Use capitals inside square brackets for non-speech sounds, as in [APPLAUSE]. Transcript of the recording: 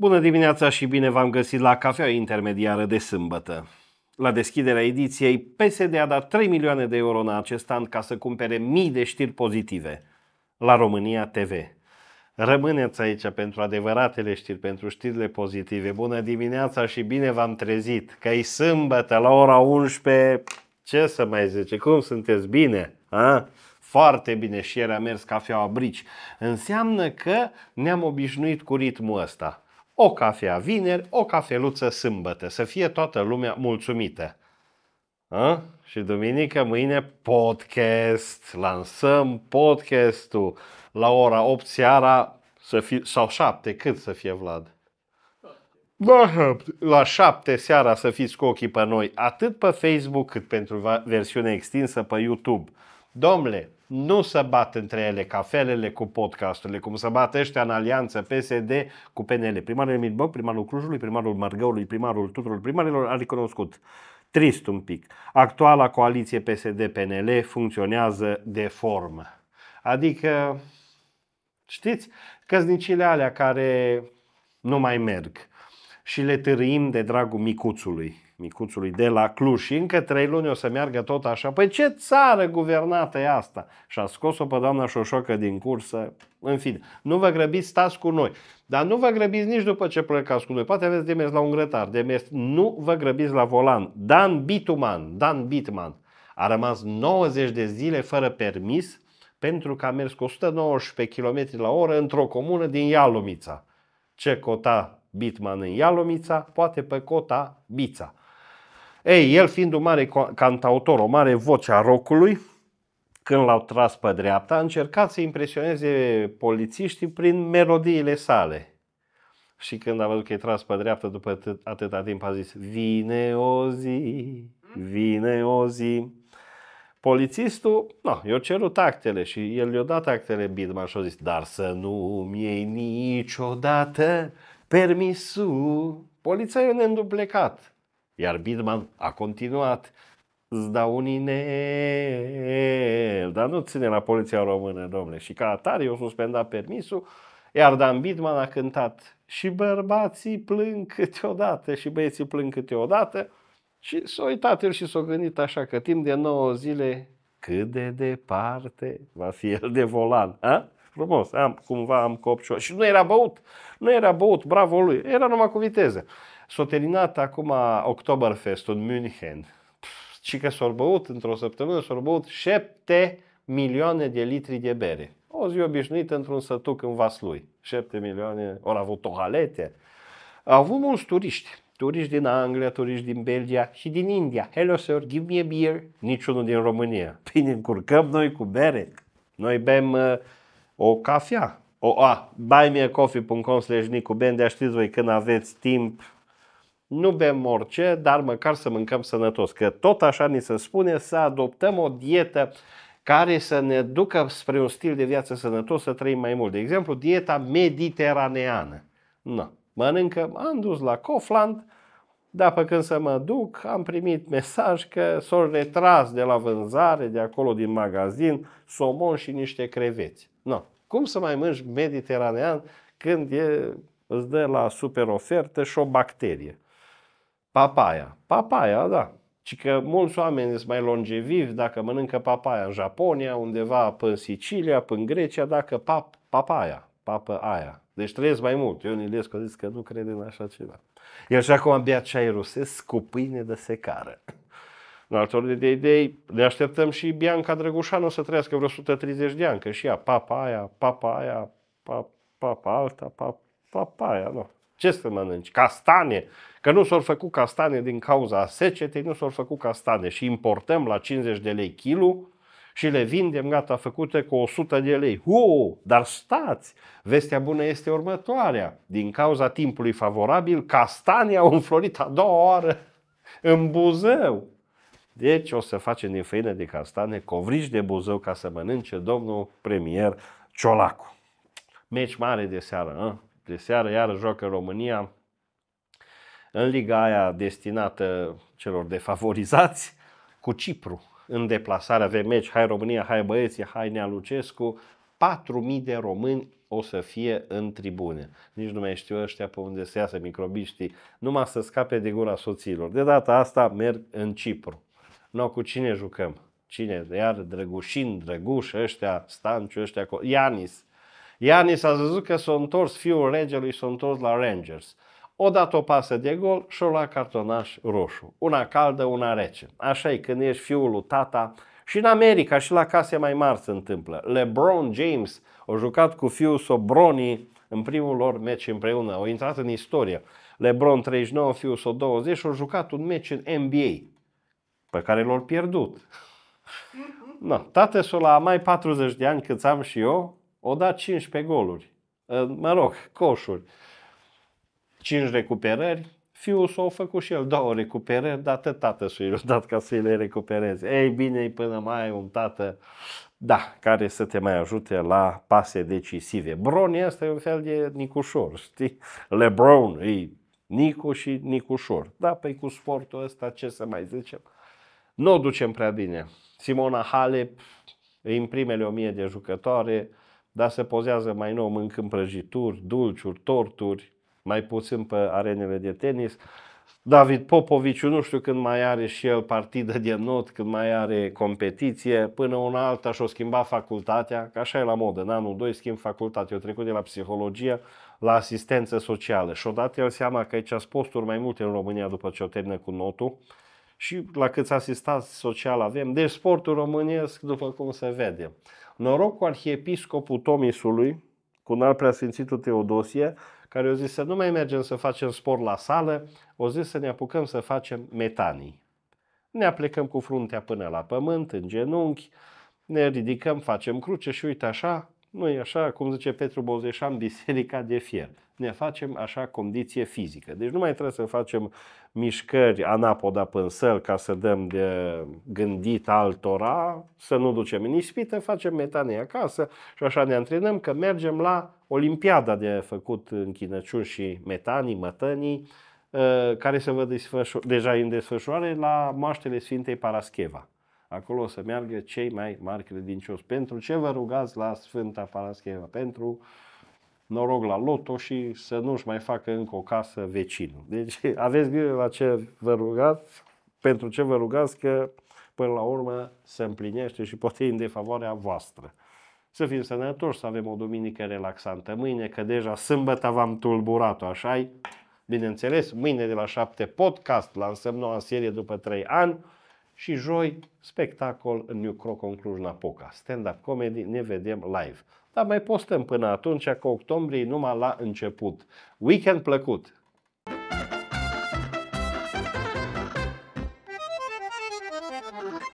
Bună dimineața și bine v-am găsit la Cafea Intermediară de sâmbătă. La deschiderea ediției, PSD a dat 3 milioane de euro în acest an ca să cumpere mii de știri pozitive. La România TV. Rămâneți aici pentru adevăratele știri, pentru știrile pozitive. Bună dimineața și bine v-am trezit, că e sâmbătă la ora 11. Ce să mai zice? Cum sunteți bine? A? Foarte bine și ieri a mers cafeaua brici. Înseamnă că ne-am obișnuit cu ritmul ăsta o cafea vineri, o cafeluță sâmbătă, să fie toată lumea mulțumită. A? Și duminică, mâine, podcast. Lansăm podcastul la ora 8 seara să fi, sau 7, cât să fie Vlad? La 7. La 7 seara să fiți cu ochii pe noi, atât pe Facebook cât pentru versiunea extinsă pe YouTube. Domnule, nu se bat între ele cafelele cu podcasturile, cum se bat ăștia în alianță PSD cu PNL. Primarul Boc, primarul Crujului, primarul Mărgăului, primarul tuturor primarilor a recunoscut. Trist un pic. Actuala coaliție PSD-PNL funcționează de formă. Adică, știți, căznicile alea care nu mai merg și le târâim de dragul micuțului micuțului de la Cluj și încă trei luni o să meargă tot așa. Păi ce țară guvernată e asta? Și a scos-o pe doamna Șoșocă din cursă. În fine, nu vă grăbiți, stați cu noi. Dar nu vă grăbiți nici după ce plecați cu noi. Poate aveți de mers la un grătar, de mers. Nu vă grăbiți la volan. Dan Bituman, Dan Bitman a rămas 90 de zile fără permis pentru că a mers cu 119 km la oră într-o comună din Ialomița. Ce cota Bitman în Ialomița, poate pe cota Bița. Ei, el fiind un mare cantautor, o mare voce a rocului, când l-au tras pe dreapta, a încercat să impresioneze polițiștii prin melodiile sale. Și când a văzut că e tras pe dreapta, după atâta timp a zis, vine o zi, mm? vine o zi. Polițistul, no, i-a cerut actele și el i-a dat actele Bidman și a zis, dar să nu-mi iei niciodată permisul. Poliția e neînduplecat. Iar Bidman a continuat. Îți dau un inel, dar nu ține la poliția română, domnule. Și ca atare eu suspendat permisul, iar Dan Bidman a cântat și bărbații plâng câteodată și băieții plâng câteodată și s-a uitat el și s-a gândit așa că timp de 9 zile cât de departe va fi el de volan. A? Frumos, am, cumva am copșor. Și nu era băut, nu era băut, bravo lui, era numai cu viteză. S-a terminat acum Oktoberfest în München. Și că s-au băut într-o săptămână, s-au băut 7 milioane de litri de bere. O zi obișnuită într-un sătuc în lui. 7 milioane, ori avut toalete. Au avut mulți turiști. Turiști din Anglia, turiști din Belgia și din India. Hello sir, give me a beer. Niciunul din România. [LAUGHS] Păi ne încurcăm noi cu bere. Noi bem uh, o cafea. O, a, buymeacoffee.com slash Nicu Bendea, știți voi când aveți timp, nu bem orice, dar măcar să mâncăm sănătos. Că tot așa ni se spune să adoptăm o dietă care să ne ducă spre un stil de viață sănătos, să trăim mai mult. De exemplu, dieta mediteraneană. Nu, mănâncă, am dus la Cofland, dar pe când să mă duc, am primit mesaj că s-au retras de la vânzare, de acolo din magazin, somon și niște creveți. Nu. Cum să mai mânci mediteranean când e, îți dă la super ofertă și o bacterie? Papaya. Papaya, da. Și că mulți oameni sunt mai longevivi dacă mănâncă papaya în Japonia, undeva pe Sicilia, pe Grecia, dacă pap, papaya, papă aia. Deci trăiesc mai mult. Eu Ionilescu a zis că nu crede în așa ceva. Iar și acum abia ceai rusesc cu pâine de secară. În altă ordine de idei, ne așteptăm și Bianca Drăgușanu să trăiască vreo 130 de ani, că și ea, papa aia, papa aia, papa, papa alta, papa, papa aia, nu. Ce să mănânci? Castane. Că nu s-au făcut castane din cauza secetei, nu s-au făcut castane și importăm la 50 de lei kilo și le vindem gata făcute cu 100 de lei. Uou, dar stați! Vestea bună este următoarea. Din cauza timpului favorabil, castanii au înflorit a doua oară în Buzău. Deci o să facem din făină de castane covrici de Buzău ca să mănânce domnul premier Ciolacu. Meci mare de seară, a? de seară iară joacă România în liga aia destinată celor defavorizați cu Cipru. În deplasare avem meci, hai România, hai băieții, hai Nea Lucescu, 4.000 de români o să fie în tribune. Nici nu mai știu ăștia pe unde se iasă microbiștii, numai să scape de gura soților. De data asta merg în Cipru. No, cu cine jucăm? Cine? Iar Drăgușin, Drăguș, ăștia, Stanciu, ăștia, Ianis. Ianis a zis că s-a întors fiul regelui, s-a întors la Rangers. O dat o pasă de gol și-o lua cartonaș roșu. Una caldă, una rece. Așa e când ești fiul lui tata. Și în America și la case mai mari se întâmplă. LeBron James a jucat cu fiul Sobroni în primul lor meci împreună. Au intrat în istorie. LeBron 39, fiul său 20 și au jucat un meci în NBA pe care l-au pierdut. Mm-hmm. No, tată s-o la mai 40 de ani cât am și eu, o dat 15 goluri, ă, mă rog, coșuri, 5 recuperări, fiul s-a făcut și el două recuperări, dar atât tată și el a dat ca să le recupereze. Ei bine, până mai ai un tată da, care să te mai ajute la pase decisive. Bron este un fel de Nicușor, știi? Lebron e Nicu și Nicușor. Da, păi cu sportul ăsta ce să mai zicem? Nu o ducem prea bine. Simona Halep în primele mie de jucătoare, dar se pozează mai nou mâncând prăjituri, dulciuri, torturi, mai puțin pe arenele de tenis. David Popovici, nu știu când mai are și el partidă de not, când mai are competiție, până una alta și-o schimba facultatea, că așa e la modă, în anul 2 schimb facultatea, eu trecut de la psihologie la asistență socială și odată el seama că aici sunt posturi mai multe în România după ce o termină cu notul, și la câți asistați social avem. Deci sportul românesc, după cum se vede. Noroc cu arhiepiscopul Tomisului, cu un alt preasfințitul Teodosie, care o zis să nu mai mergem să facem sport la sală, o zis să ne apucăm să facem metanii. Ne aplecăm cu fruntea până la pământ, în genunchi, ne ridicăm, facem cruce și uite așa, noi așa, cum zice Petru Bozeșan, biserica de fier. Ne facem așa condiție fizică. Deci nu mai trebuie să facem mișcări anapoda pânsăl ca să dăm de gândit altora, să nu ducem în ispită, facem metanie acasă și așa ne antrenăm că mergem la olimpiada de făcut închinăciuni și metanii, mătănii, ă, care se văd deja în desfășoare la moaștele Sfintei Parascheva acolo să meargă cei mai mari credincioși. Pentru ce vă rugați la Sfânta Parascheva? Pentru noroc la loto și să nu-și mai facă încă o casă vecinul. Deci aveți grijă la ce vă rugați, pentru ce vă rugați, că până la urmă se împlinește și poate în defavoarea voastră. Să fim sănătoși, să avem o duminică relaxantă mâine, că deja sâmbătă v-am tulburat-o, așa -i? Bineînțeles, mâine de la 7 podcast, lansăm noua serie după 3 ani și joi spectacol în New Croco în Cluj-Napoca. Stand-up comedy, ne vedem live. Dar mai postăm până atunci, că octombrie numai la început. Weekend plăcut!